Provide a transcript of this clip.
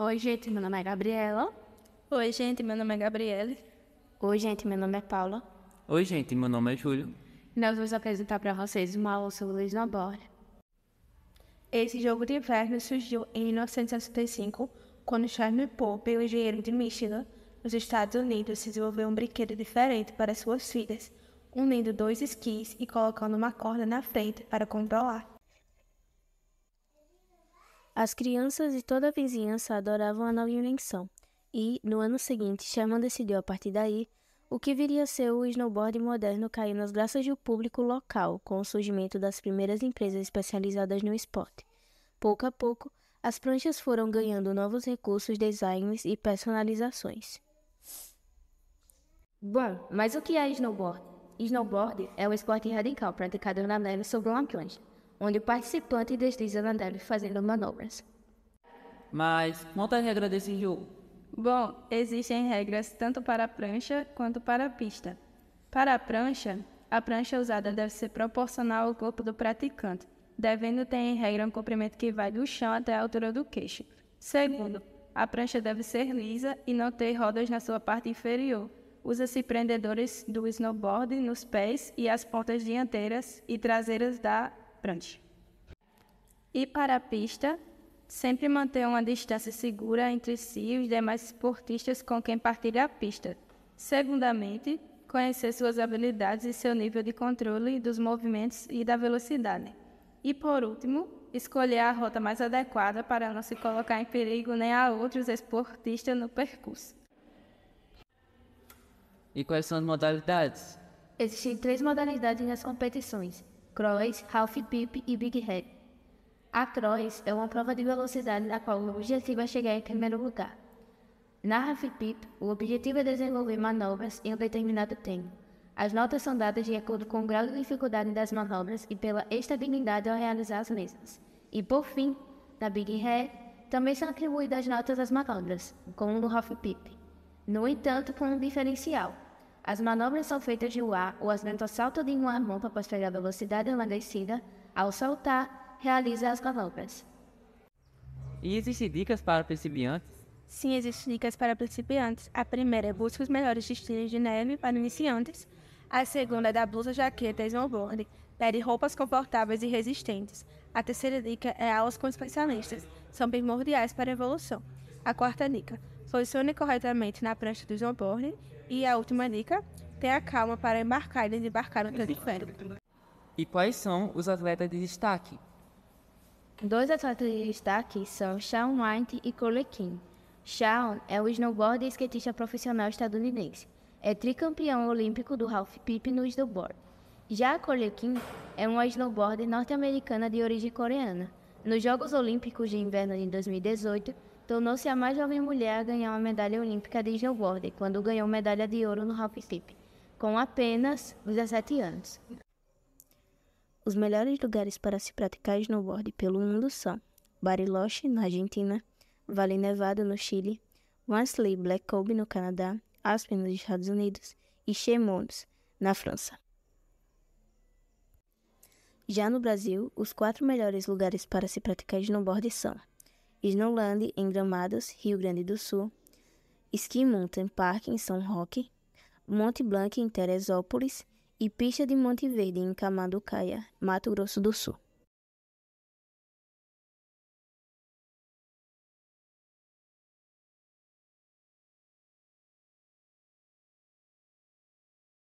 Oi, gente, meu nome é Gabriela. Oi, gente, meu nome é Gabriele. Oi, gente, meu nome é Paula. Oi, gente, meu nome é Júlio. nós vamos apresentar para vocês uma louça sobre Luiz Nobor. Esse jogo de inverno surgiu em 1965, quando Charles Pope, um engenheiro de Michigan, nos Estados Unidos, desenvolveu um brinquedo diferente para suas filhas, unindo dois esquis e colocando uma corda na frente para controlar. As crianças e toda a vizinhança adoravam a nova invenção, e, no ano seguinte, Sherman decidiu a partir daí o que viria a ser o snowboard moderno caiu nas graças do público local com o surgimento das primeiras empresas especializadas no esporte. Pouco a pouco, as pranchas foram ganhando novos recursos, designs e personalizações. Bom, mas o que é snowboard? Snowboard é um esporte radical praticado na neve sobre uma prancha onde o participante desliza na neve fazendo manobras. Mas quanto regras regra desse jogo? Bom, existem regras tanto para a prancha quanto para a pista. Para a prancha, a prancha usada deve ser proporcional ao corpo do praticante, devendo ter em regra um comprimento que vai do chão até a altura do queixo. Segundo, a prancha deve ser lisa e não ter rodas na sua parte inferior. Usa-se prendedores do snowboard nos pés e as pontas dianteiras e traseiras da prancha. E para a pista, sempre manter uma distância segura entre si e os demais esportistas com quem partilha a pista. Segundamente, conhecer suas habilidades e seu nível de controle dos movimentos e da velocidade. E por último, escolher a rota mais adequada para não se colocar em perigo nem a outros esportistas no percurso. E quais são as modalidades? Existem três modalidades nas competições: Cross, Half Pip e Big Head. A Cross é uma prova de velocidade na qual o objetivo é chegar em primeiro lugar. Na Half Pip, o objetivo é desenvolver manobras em um determinado tempo. As notas são dadas de acordo com o grau de dificuldade das manobras e pela estabilidade ao realizar as mesmas. E por fim, na Big Head, também são atribuídas notas às manobras, como no Half Pip. No entanto, com um diferencial. As manobras são feitas no ar, o atleta salta de um armão para pegar a velocidade enlanguecida. Ao saltar, realiza as manobras. E existem dicas para principiantes? Sim, existem dicas para principiantes. A primeira é busca os melhores destinos de neve para iniciantes. A segunda é da blusa, jaqueta e snowboard. Pede roupas confortáveis e resistentes. A terceira dica é aulas com especialistas. São primordiais para a evolução. A quarta dica, Posicione corretamente na prancha do snowboard. E a última dica, tenha calma para embarcar e desembarcar no transfer. E quais são os atletas de destaque? Dois atletas de destaque são Shawn White e Cole King. Shawn é o snowboard e skatista profissional estadunidense. É tricampeão olímpico do Ralph pipe no snowboard. Já Cole King é uma snowboarder norte-americana de origem coreana. Nos Jogos Olímpicos de Inverno de 2018, tornou-se a mais jovem mulher a ganhar uma medalha olímpica de snowboard, quando ganhou medalha de ouro no half pipe, com apenas 17 anos. Os melhores lugares para se praticar snowboard pelo mundo são Bariloche, na Argentina, Vale Nevado, no Chile, Wansley Black Cove, no Canadá, Aspen, nos Estados Unidos e Chemons, na França. Já no Brasil, os quatro melhores lugares para se praticar snowboard são Snowland em Gramados, Rio Grande do Sul, Ski Mountain Park em São Roque, Monte Blanc em Teresópolis e Pista de Monte Verde em Camanducaia, Mato Grosso do Sul.